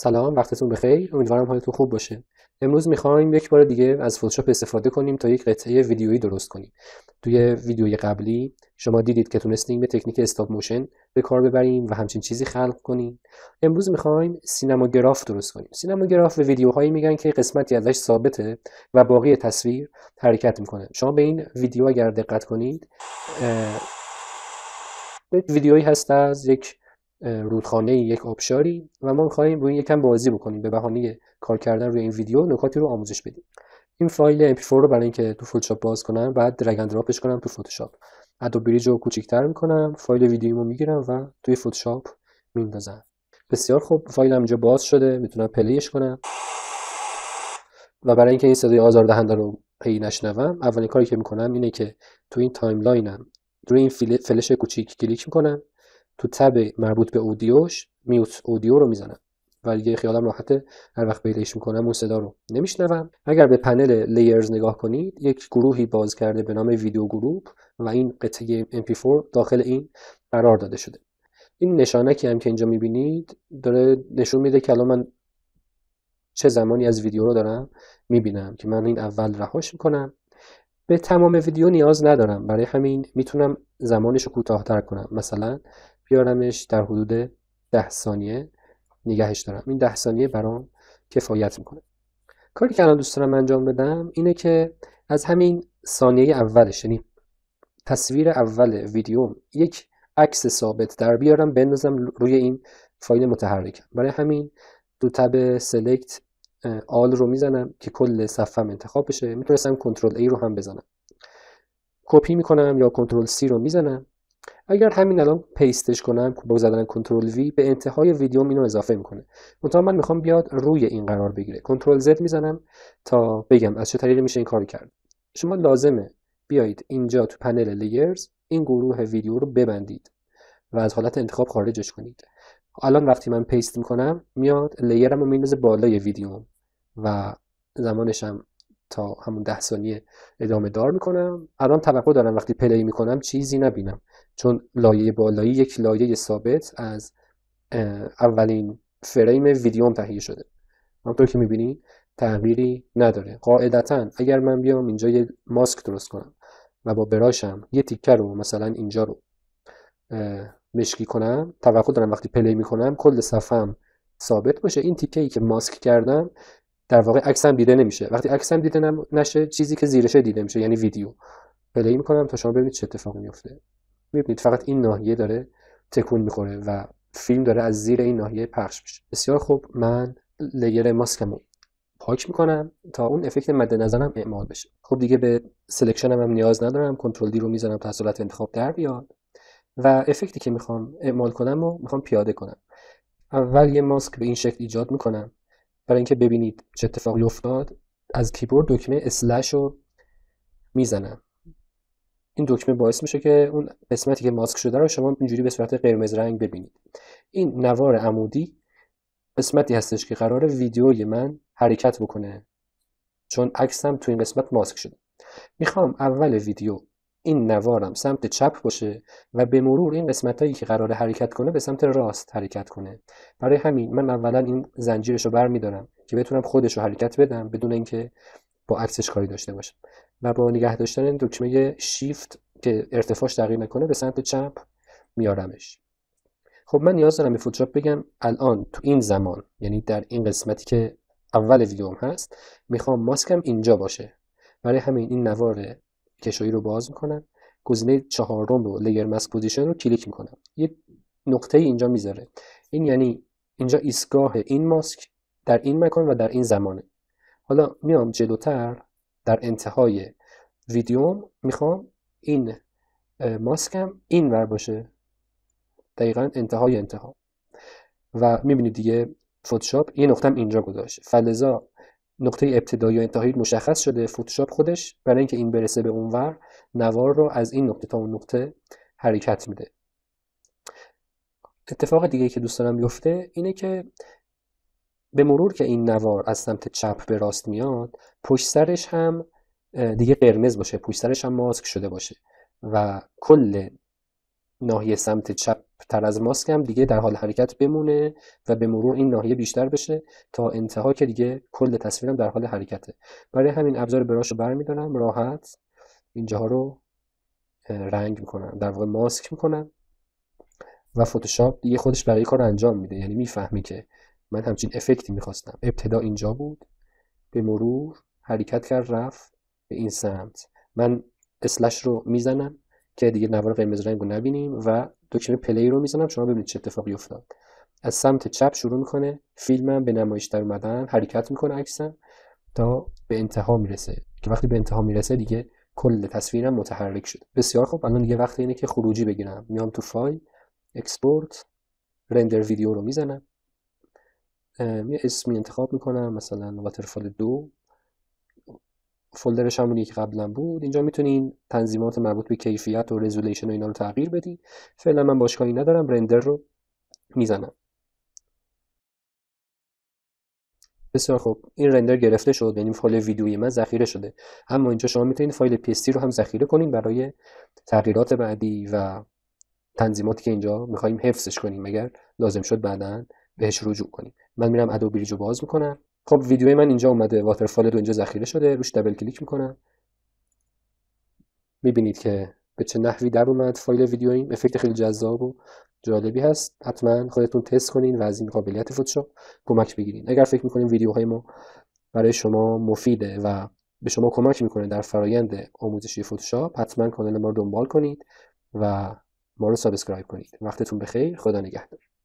سلام وقتتون بخیر امیدوارم حالتون خوب باشه امروز میخوایم یک بار دیگه از فتوشاپ استفاده کنیم تا یک قطعه ویدیویی درست کنیم توی ویدیوی قبلی شما دیدید که تونستیم به تکنیک استاپ موشن به کار ببریم و همچین چیزی خلق کنیم امروز میخوایم گراف درست کنیم سینماگراف به ویدیوهایی میگن که قسمتی ازش ثابته و باقی تصویر حرکت میکنه شما به این ویدیو اگر دقت کنید ویدیویی هست از یک رودخانه یک آبشاری و ما میخواهیم روی یکم بازی بکنیم به بهانه کار کردن روی این ویدیو نکاتی رو آموزش بدیم این فایل mp4 رو برای اینکه تو فتوشاپ باز کنم بعد درگ اند دراپش کنم تو فتوشاپ ادوب بریج رو کوچیک‌تر می‌کنم فایل ویدیویمو میگیرم و توی فتوشاپ میندازم بسیار خوب فایلم اینجا باز شده میتونم پلیش کنم و برای اینکه این صدای آزاردهنده رو پی نشنوم اولین کاری که میکنم اینه که تو این تایملاینم روی این فلش کوچیک کلیک میکنم تو تب مربوط به اودیوش میوت اودیو رو میزنم ولی دیگه خیالم راحته هر وقت پیداش میکنم اون صدا رو نمیشنوم اگر به پنل لیرز نگاه کنید یک گروهی باز کرده به نام ویدیو گروپ و این قطعه MP4 داخل این قرار داده شده این نشانکی هم که اینجا میبینید داره نشون میده که الان من چه زمانی از ویدیو رو دارم میبینم که من این اول رهاش میکنم به تمام ویدیو نیاز ندارم برای همین میتونم زمانش رو کوتاهتر کنم مثلا بیارمش در حدود ده ثانیه نگهش دارم این ده ثانیه برام کفایت میکنه کاری که الان دوست دارم انجام بدم اینه که از همین ثانیه اولش یعنی تصویر اول ویدیوم یک عکس ثابت در بیارم بندازم روی این فایل متحرکم برای همین دو تب سلکت آل رو میزنم که کل صفحه انتخاب بشه میتونستم کنترل ای رو هم بزنم کپی میکنم یا کنترل سی رو میزنم اگر همین الان پیستش کنم با زدن کنترل وی به انتهای ویدیو اینو اضافه میکنه منتها من میخوام بیاد روی این قرار بگیره کنترل زد میزنم تا بگم از چه طریقی میشه این کار کرد شما لازمه بیایید اینجا تو پنل لیرز این گروه ویدیو رو ببندید و از حالت انتخاب خارجش کنید الان وقتی من پیست میکنم میاد لیرم رو میندازه بالای ویدیوم و زمانشم تا همون ده ثانیه ادامه دار میکنم الان توقع دارم وقتی پلی میکنم چیزی نبینم چون لایه بالایی یک لایه ثابت از اولین فریم ویدیوم تهیه شده همطور که میبینی تغییری نداره قاعدتا اگر من بیام اینجا یه ماسک درست کنم و با براشم یه تیکه رو مثلا اینجا رو مشکی کنم توقع دارم وقتی پلی میکنم کل صفم ثابت باشه این تیکه ای که ماسک کردم در واقع عکس هم دیده نمیشه وقتی عکس هم دیده نشه چیزی که زیرشه دیده میشه یعنی ویدیو پلی میکنم تا شما ببینید چه اتفاقی میفته میبینید فقط این ناحیه داره تکون میخوره و فیلم داره از زیر این ناحیه پخش میشه بسیار خوب من لگر ماسکمو پاک میکنم تا اون افکت مد نظرم اعمال بشه خب دیگه به سلکشن هم, نیاز ندارم کنترل دی رو میزنم تا حالت انتخاب در بیاد و افکتی که میخوام اعمال کنم و میخوام پیاده کنم اول یه ماسک به این شکل ایجاد میکنم برای اینکه ببینید چه اتفاقی افتاد از کیبورد دکمه اسلش رو میزنم این دکمه باعث میشه که اون قسمتی که ماسک شده رو شما اینجوری به صورت قرمز رنگ ببینید این نوار عمودی قسمتی هستش که قرار ویدیوی من حرکت بکنه چون عکسم تو این قسمت ماسک شده میخوام اول ویدیو این نوارم سمت چپ باشه و به مرور این قسمت هایی که قرار حرکت کنه به سمت راست حرکت کنه برای همین من اولا این زنجیرش رو برمیدارم که بتونم خودش رو حرکت بدم بدون اینکه با عکسش کاری داشته باشم و با نگه داشتن این دکمه شیفت که ارتفاعش تغییر نکنه به سمت چپ میارمش خب من نیاز دارم به فوتوشاپ بگم الان تو این زمان یعنی در این قسمتی که اول ویدیوم هست میخوام ماسکم اینجا باشه برای همین این نوار کشویی رو باز میکنم گزینه چهارم رو لیر ماسک پوزیشن رو کلیک میکنم یه نقطه اینجا میذاره این یعنی اینجا ایستگاه این ماسک در این مکان و در این زمانه حالا میام جلوتر در انتهای ویدیوم میخوام این ماسکم این ور باشه دقیقا انتهای انتها و میبینید دیگه فوتوشاپ یه نقطه اینجا گذاشت فلزا نقطه ابتدایی و انتهایی مشخص شده فتوشاپ خودش برای اینکه این برسه به اونور نوار رو از این نقطه تا اون نقطه حرکت میده اتفاق دیگه که دوست دارم بیفته اینه که به مرور که این نوار از سمت چپ به راست میاد پشت سرش هم دیگه قرمز باشه پشت سرش هم ماسک شده باشه و کل ناحیه سمت چپ تر از ماسک هم دیگه در حال حرکت بمونه و به مرور این ناحیه بیشتر بشه تا انتها که دیگه کل تصویرم در حال حرکته برای همین ابزار براش رو برمیدارم راحت اینجا رو رنگ میکنم در واقع ماسک میکنم و فتوشاپ دیگه خودش برای کار انجام میده یعنی میفهمی که من همچین افکتی میخواستم ابتدا اینجا بود به مرور حرکت کرد رفت به این سمت من اسلش رو میزنم که دیگه نوار قرمز رنگ نبینیم و دکمه پلی رو میزنم شما ببینید چه اتفاقی افتاد از سمت چپ شروع میکنه فیلمم به نمایش در اومدن حرکت میکنه عکسم تا به انتها میرسه که وقتی به انتها میرسه دیگه کل تصویرم متحرک شد بسیار خوب الان دیگه وقت اینه که خروجی بگیرم میام تو فایل اکسپورت رندر ویدیو رو میزنم یه اسمی انتخاب میکنم مثلا واترفال دو فولدرش همونی که قبلا بود اینجا میتونین تنظیمات مربوط به کیفیت و رزولوشن و اینا رو تغییر بدین فعلا من باشگاهی ندارم رندر رو میزنم بسیار خب این رندر گرفته شد یعنی فایل ویدیوی من ذخیره شده اما اینجا شما میتونید فایل پیستی رو هم ذخیره کنین برای تغییرات بعدی و تنظیماتی که اینجا میخوایم حفظش کنیم اگر لازم شد بعدا بهش رجوع کنیم من میرم ادوبی رو باز میکنم خب ویدیوی من اینجا اومده واترفال دو اینجا ذخیره شده روش دبل کلیک میکنم میبینید که به چه نحوی در اومد فایل این افکت خیلی جذاب و جالبی هست حتما خودتون تست کنین و از این قابلیت فتوشاپ کمک بگیرید اگر فکر میکنین ویدیوهای ما برای شما مفیده و به شما کمک میکنه در فرایند آموزشی فتوشاپ حتما کانال ما رو دنبال کنید و ما رو سابسکرایب کنید وقتتون بخیر خدا نگهدار